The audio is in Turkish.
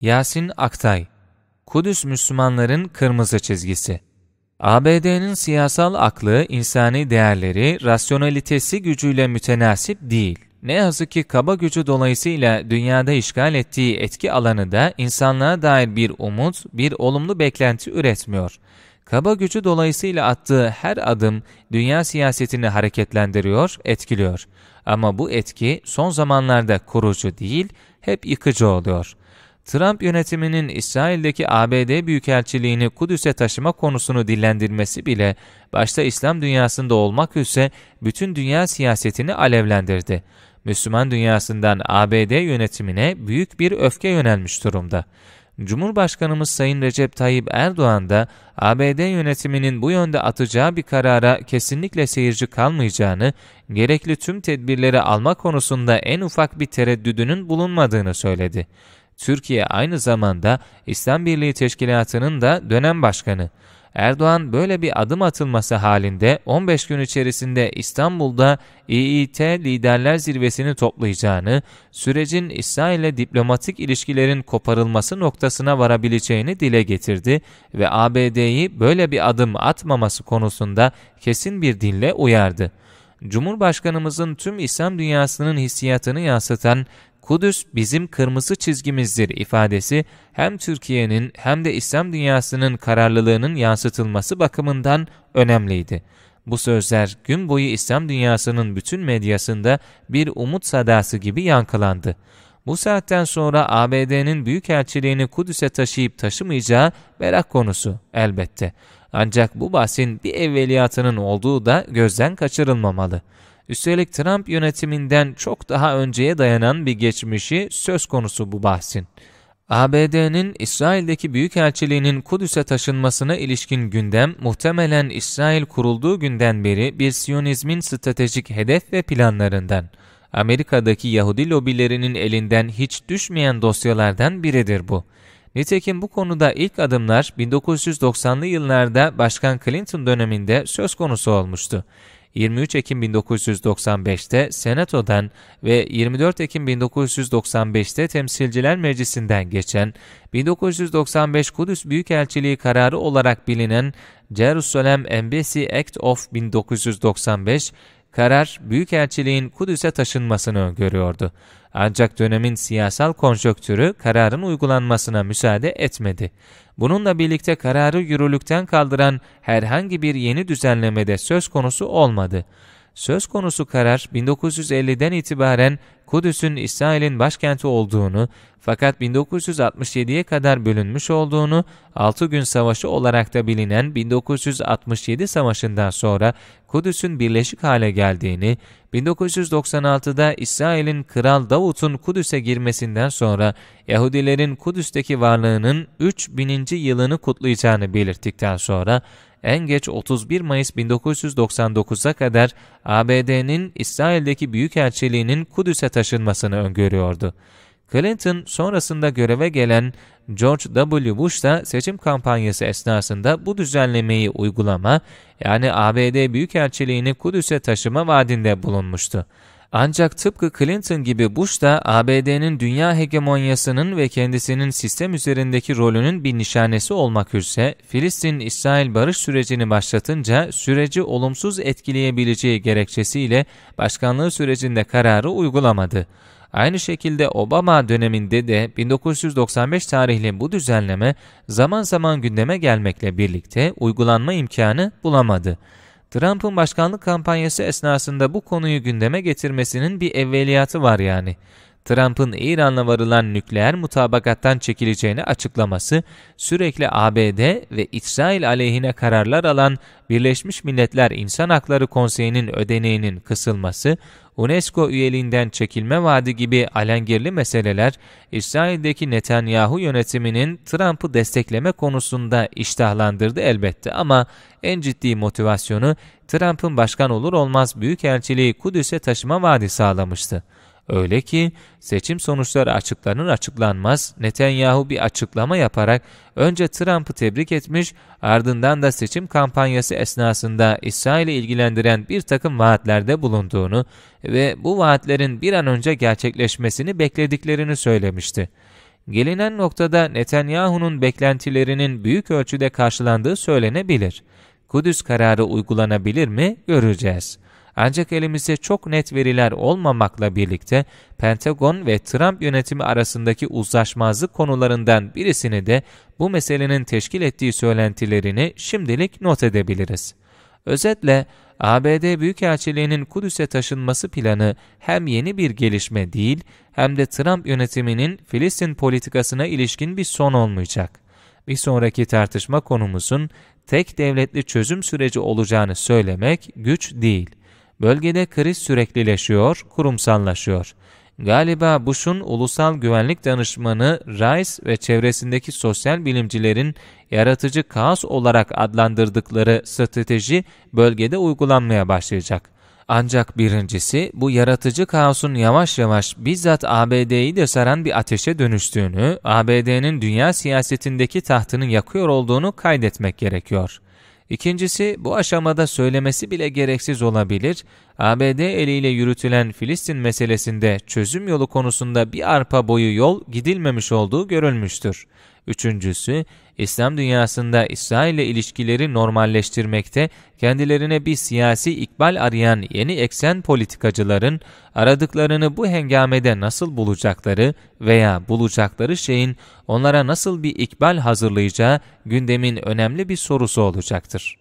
Yasin Aktay Kudüs Müslümanların Kırmızı Çizgisi ABD'nin siyasal aklı, insani değerleri, rasyonalitesi gücüyle mütenasip değil. Ne yazık ki kaba gücü dolayısıyla dünyada işgal ettiği etki alanı da insanlığa dair bir umut, bir olumlu beklenti üretmiyor. Kaba gücü dolayısıyla attığı her adım dünya siyasetini hareketlendiriyor, etkiliyor. Ama bu etki son zamanlarda kurucu değil, hep yıkıcı oluyor.'' Trump yönetiminin İsrail'deki ABD Büyükelçiliğini Kudüs'e taşıma konusunu dillendirmesi bile başta İslam dünyasında olmak üzere bütün dünya siyasetini alevlendirdi. Müslüman dünyasından ABD yönetimine büyük bir öfke yönelmiş durumda. Cumhurbaşkanımız Sayın Recep Tayyip Erdoğan da ABD yönetiminin bu yönde atacağı bir karara kesinlikle seyirci kalmayacağını, gerekli tüm tedbirleri alma konusunda en ufak bir tereddüdünün bulunmadığını söyledi. Türkiye aynı zamanda İslam Birliği Teşkilatı'nın da dönem başkanı. Erdoğan böyle bir adım atılması halinde 15 gün içerisinde İstanbul'da İİT Liderler Zirvesi'ni toplayacağını, sürecin İsrail'le diplomatik ilişkilerin koparılması noktasına varabileceğini dile getirdi ve ABD'yi böyle bir adım atmaması konusunda kesin bir dille uyardı. Cumhurbaşkanımızın tüm İslam dünyasının hissiyatını yansıtan Kudüs bizim kırmızı çizgimizdir ifadesi hem Türkiye'nin hem de İslam dünyasının kararlılığının yansıtılması bakımından önemliydi. Bu sözler gün boyu İslam dünyasının bütün medyasında bir umut sadası gibi yankılandı. Bu saatten sonra ABD'nin büyükelçiliğini Kudüs'e taşıyıp taşımayacağı merak konusu elbette. Ancak bu bahsin bir evveliyatının olduğu da gözden kaçırılmamalı. Üstelik Trump yönetiminden çok daha önceye dayanan bir geçmişi söz konusu bu bahsin. ABD'nin İsrail'deki büyükelçiliğinin Kudüs'e taşınmasına ilişkin gündem muhtemelen İsrail kurulduğu günden beri bir Siyonizmin stratejik hedef ve planlarından, Amerika'daki Yahudi lobilerinin elinden hiç düşmeyen dosyalardan biridir bu. Nitekim bu konuda ilk adımlar 1990'lı yıllarda Başkan Clinton döneminde söz konusu olmuştu. 23 Ekim 1995'te Senato'dan ve 24 Ekim 1995'te Temsilciler Meclisi'nden geçen 1995 Kudüs Büyükelçiliği kararı olarak bilinen Jerusalem Embassy Act of 1995 karar Büyükelçiliğin Kudüs'e taşınmasını öngörüyordu. Ancak dönemin siyasal konjonktürü kararın uygulanmasına müsaade etmedi. Bununla birlikte kararı yürürlükten kaldıran herhangi bir yeni düzenlemede söz konusu olmadı. Söz konusu karar 1950'den itibaren Kudüs'ün İsrail'in başkenti olduğunu fakat 1967'ye kadar bölünmüş olduğunu, 6 gün savaşı olarak da bilinen 1967 savaşından sonra Kudüs'ün birleşik hale geldiğini, 1996'da İsrail'in Kral Davut'un Kudüs'e girmesinden sonra Yahudilerin Kudüs'teki varlığının 3000. yılını kutlayacağını belirttikten sonra en geç 31 Mayıs 1999'a kadar ABD'nin İsrail'deki büyükelçiliğinin Kudüs'e taşınmasını öngörüyordu. Clinton sonrasında göreve gelen George W. Bush da seçim kampanyası esnasında bu düzenlemeyi uygulama yani ABD Büyükelçiliğini Kudüs'e taşıma vaadinde bulunmuştu. Ancak tıpkı Clinton gibi Bush da ABD'nin dünya hegemonyasının ve kendisinin sistem üzerindeki rolünün bir nişanesi olmak üzere Filistin-İsrail barış sürecini başlatınca süreci olumsuz etkileyebileceği gerekçesiyle başkanlığı sürecinde kararı uygulamadı. Aynı şekilde Obama döneminde de 1995 tarihli bu düzenleme zaman zaman gündeme gelmekle birlikte uygulanma imkanı bulamadı. Trump'ın başkanlık kampanyası esnasında bu konuyu gündeme getirmesinin bir evveliyatı var yani. Trump'ın İran'la varılan nükleer mutabakattan çekileceğini açıklaması, sürekli ABD ve İsrail aleyhine kararlar alan Birleşmiş Milletler İnsan Hakları Konseyi'nin ödeneğinin kısılması, UNESCO üyeliğinden çekilme vaadi gibi alengirli meseleler, İsrail'deki Netanyahu yönetiminin Trump'ı destekleme konusunda iştahlandırdı elbette ama en ciddi motivasyonu Trump'ın başkan olur olmaz büyükelçiliği Kudüs'e taşıma vaadi sağlamıştı. Öyle ki seçim sonuçları açıklanır açıklanmaz Netanyahu bir açıklama yaparak önce Trump'ı tebrik etmiş ardından da seçim kampanyası esnasında İsrail'i ilgilendiren bir takım vaatlerde bulunduğunu ve bu vaatlerin bir an önce gerçekleşmesini beklediklerini söylemişti. Gelinen noktada Netanyahu'nun beklentilerinin büyük ölçüde karşılandığı söylenebilir. Kudüs kararı uygulanabilir mi göreceğiz.'' Ancak elimizde çok net veriler olmamakla birlikte Pentagon ve Trump yönetimi arasındaki uzlaşmazlık konularından birisini de bu meselenin teşkil ettiği söylentilerini şimdilik not edebiliriz. Özetle ABD Büyükelçiliğinin Kudüs'e taşınması planı hem yeni bir gelişme değil hem de Trump yönetiminin Filistin politikasına ilişkin bir son olmayacak. Bir sonraki tartışma konumuzun tek devletli çözüm süreci olacağını söylemek güç değil. Bölgede kriz süreklileşiyor, kurumsallaşıyor. Galiba Bush'un ulusal güvenlik danışmanı Rice ve çevresindeki sosyal bilimcilerin yaratıcı kaos olarak adlandırdıkları strateji bölgede uygulanmaya başlayacak. Ancak birincisi bu yaratıcı kaosun yavaş yavaş bizzat ABD'yi de saran bir ateşe dönüştüğünü, ABD'nin dünya siyasetindeki tahtını yakıyor olduğunu kaydetmek gerekiyor.'' İkincisi bu aşamada söylemesi bile gereksiz olabilir. ABD eliyle yürütülen Filistin meselesinde çözüm yolu konusunda bir arpa boyu yol gidilmemiş olduğu görülmüştür. Üçüncüsü, İslam dünyasında İsrail ile ilişkileri normalleştirmekte kendilerine bir siyasi ikbal arayan yeni eksen politikacıların aradıklarını bu hengamede nasıl bulacakları veya bulacakları şeyin onlara nasıl bir ikbal hazırlayacağı gündemin önemli bir sorusu olacaktır.